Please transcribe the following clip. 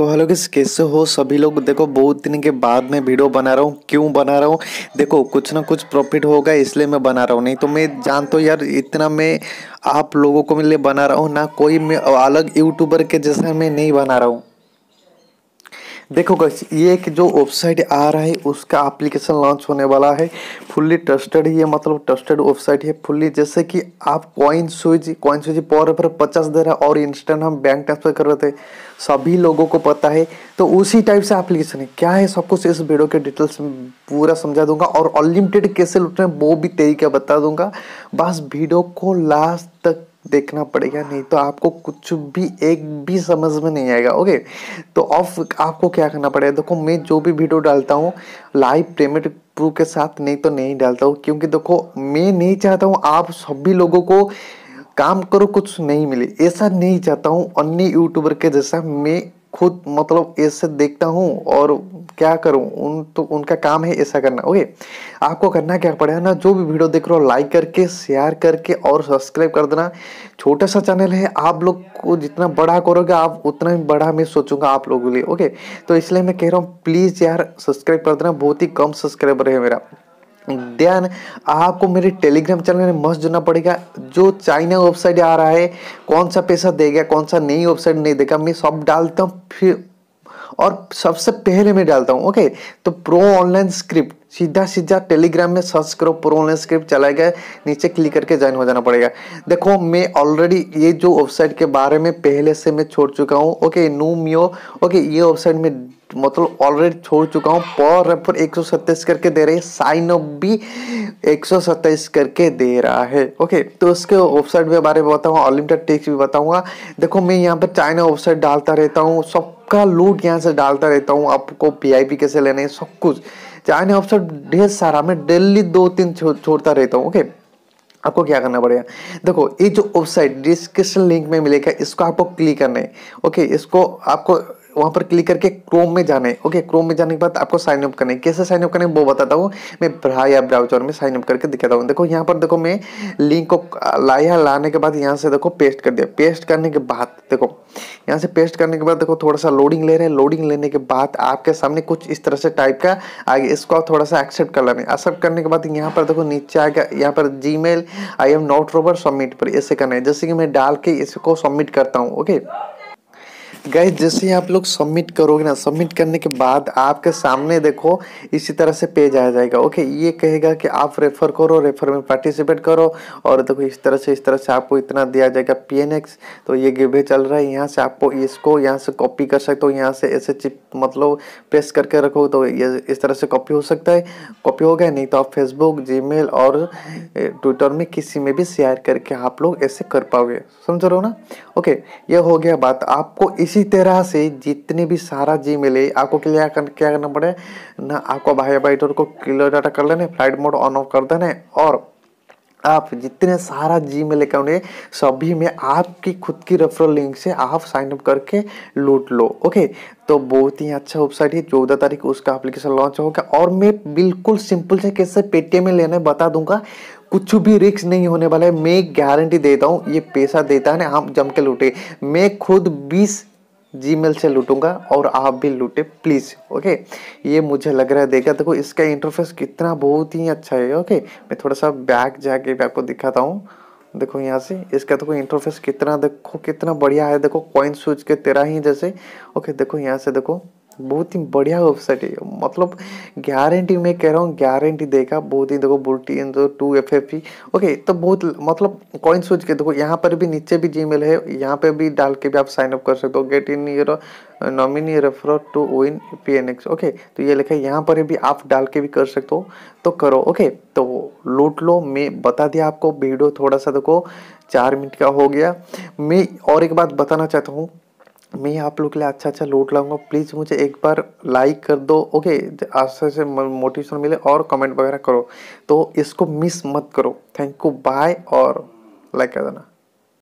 तो हेलो किस कैसे हो सभी लोग देखो बहुत दिन के बाद मैं वीडियो बना रहा हूँ क्यों बना रहा हूँ देखो कुछ ना कुछ प्रॉफिट होगा इसलिए मैं बना रहा हूँ नहीं तो मैं जानता हूँ यार इतना मैं आप लोगों को मिले बना रहा हूँ ना कोई मैं अलग यूट्यूबर के जैसा मैं नहीं बना रहा हूँ देखो गैस ये एक जो वेबसाइट आ रहा है उसका एप्लीकेशन लॉन्च होने वाला है फुल्ली ट्रस्टेड ये मतलब ट्रस्टेड वेबसाइट है फुल्ली जैसे कि आप कॉइन स्विच कॉइन स्विच पर पर पचास दे रहे और इंस्टेंट हम बैंक ट्रांसफर कर रहे थे सभी लोगों को पता है तो उसी टाइप से एप्लीकेशन है क्या है सब कुछ इस वीडियो के डिटेल्स में पूरा समझा दूंगा और अनलिमिटेड कैसे लुटना है वो भी तरीका बता दूंगा बस वीडियो को लास्ट तक देखना पड़ेगा नहीं तो आपको कुछ भी एक भी समझ में नहीं आएगा ओके तो ऑफ आपको क्या करना पड़ेगा देखो मैं जो भी वीडियो डालता हूँ लाइव पेमेंट प्रूफ के साथ नहीं तो नहीं डालता हूँ क्योंकि देखो मैं नहीं चाहता हूँ आप सभी लोगों को काम करो कुछ नहीं मिले ऐसा नहीं चाहता हूँ अन्य यूट्यूबर के जैसा मैं खुद मतलब ऐसे देखता हूँ और क्या करूँ उन तो उनका काम है ऐसा करना ओके आपको करना क्या पड़ेगा ना जो भी वीडियो देख रहे हो लाइक करके शेयर करके और सब्सक्राइब कर देना छोटा सा चैनल है आप लोग को जितना बड़ा करोगे आप उतना ही बड़ा मैं सोचूंगा आप लोगों के लिए ओके तो इसलिए मैं कह रहा हूँ प्लीज़ यार सब्सक्राइब कर देना बहुत ही कम सब्सक्राइबर है मेरा ध्यान आपको मेरे टेलीग्राम चैनल में मस्त जुड़ना पड़ेगा जो चाइना वेबसाइट आ रहा है कौन सा पैसा देगा कौन सा नई वेबसाइट नहीं देगा मैं सब डालता हूँ फिर और सबसे पहले मैं डालता हूँ ओके तो प्रो ऑनलाइन स्क्रिप्ट सीधा सीधा टेलीग्राम में सर्च करो प्रो ऑनलाइन स्क्रिप्ट चलाएगा नीचे क्लिक करके ज्वाइन हो जाना पड़ेगा देखो मैं ऑलरेडी ये जो वेबसाइट के बारे में पहले से मैं छोड़ चुका हूँ ओके नू मियो ओके ये वेबसाइट में मतलब ऑलरेडी छोड़ चुका हूँ पर रेफर एक करके दे रहे हैं साइन अप भी एक करके दे रहा है ओके तो उसके वेबसाइट के बारे में बताऊँ अनलिमिटेड टेक्स भी बताऊँगा देखो मैं यहाँ पर चाइना वेबसाइट डालता रहता हूँ सबका लूट यहाँ से डालता रहता हूँ आपको पी कैसे लेने है सब कुछ चाइना वेबसाइट ढेर सारा मैं डेली दो तीन छोड़ता रहता हूँ ओके आपको क्या करना पड़ेगा देखो ये जो वेबसाइट डिस्क्रिप्शन लिंक में मिलेगा इसको आपको क्लिक करना है ओके इसको आपको वहां पर क्लिक करके क्रोम में जाने ओके क्रोम में जाने के बाद आपको साइन अप करने कैसे साइन अप करने वो बताता हूँ मैं भाई या ब्राउजर में साइन अप करके दिखाता हूँ देखो यहाँ पर देखो मैं लिंक को लाया लाने के बाद यहाँ से देखो पेस्ट कर दिया पेस्ट करने के बाद देखो यहाँ से पेस्ट करने के बाद देखो थोड़ा सा लोडिंग ले रहे हैं लोडिंग लेने के बाद आपके सामने कुछ इस तरह से टाइप का आगे इसको थोड़ा सा एक्सेप्ट कर लेना एक्सेप्ट करने के बाद यहाँ पर देखो नीचे आएगा यहाँ पर Gmail I am not robot submit पर ऐसे करना है जैसे कि मैं डाल के इसको सबमिट करता हूँ ओके गैस जैसे ही आप लोग सबमिट करोगे ना सबमिट करने के बाद आपके सामने देखो इसी तरह से पेज आ जाएगा ओके ये कहेगा कि आप रेफर करो रेफर में पार्टिसिपेट करो और देखो इस तरह से इस तरह से आपको इतना दिया जाएगा पी तो ये गिवे चल रहा है यहाँ से आपको इसको यहाँ से कॉपी कर सकते हो यहाँ से ऐसे चिप मतलब पेस्ट करके रखो तो ये इस तरह से कॉपी हो सकता है कॉपी हो गया नहीं तो आप फेसबुक जी और ट्विटर में किसी में भी शेयर करके आप लोग ऐसे कर पाओगे समझ रहे हो ना ओके ये हो गया बात आपको इस इसी तरह से जितने भी सारा जी मिले आपको क्लियर कर, क्या करना पड़े ना आपको भाई वाइटर को क्लियर डाटा कर लेना फ्लाइट मोड ऑन ऑफ कर देना है और आप जितने सारा जी मेल अकाउंट है सभी में आपकी खुद की रेफरल लिंक से आप साइन अप करके लूट लो ओके तो बहुत ही अच्छा वेबसाइट है चौदह तारीख उसका एप्लीकेशन लॉन्च होगा और मैं बिल्कुल सिंपल से कैसे पेटीएम में लेने बता दूंगा कुछ भी रिक्स नहीं होने वाला है मैं गारंटी देता हूँ ये पैसा देता है ना आप जम के लूटे मैं खुद बीस जीमेल से लूटूंगा और आप भी लूटे प्लीज़ ओके ये मुझे लग रहा है देखा देखो इसका इंटरफेस कितना बहुत ही अच्छा है ओके मैं थोड़ा सा बैक जाके मैं आपको दिखाता हूँ देखो यहाँ से इसका देखो इंटरफेस कितना देखो कितना बढ़िया है देखो कॉइन स्विच के तेरा ही जैसे ओके देखो यहाँ से देखो बहुत ही बढ़िया वेबसाइट है मतलब गारंटी मैं कह रहा हूँ गारंटी देगा बहुत ही देखो बुलटी बोटी तो टू एफ एफ ओके तो बहुत मतलब कॉइन सोच के देखो यहाँ पर भी नीचे भी जी है यहाँ पे भी डाल के भी आप साइन अप कर सकते हो get in your nominee refer to win P N X okay तो ये लिखा है यहाँ पर भी आप डाल के भी कर सकते हो तो करो ओके तो लूट लो मैं बता दिया आपको वीडियो थोड़ा सा देखो चार मिनट का हो गया मैं और एक बात बताना चाहता हूँ मैं आप लोग के लिए अच्छा अच्छा लोट लाऊंगा प्लीज़ मुझे एक बार लाइक कर दो ओके आशा से मोटिवेशन मिले और कमेंट वगैरह करो तो इसको मिस मत करो थैंक यू बाय और लाइक कर देना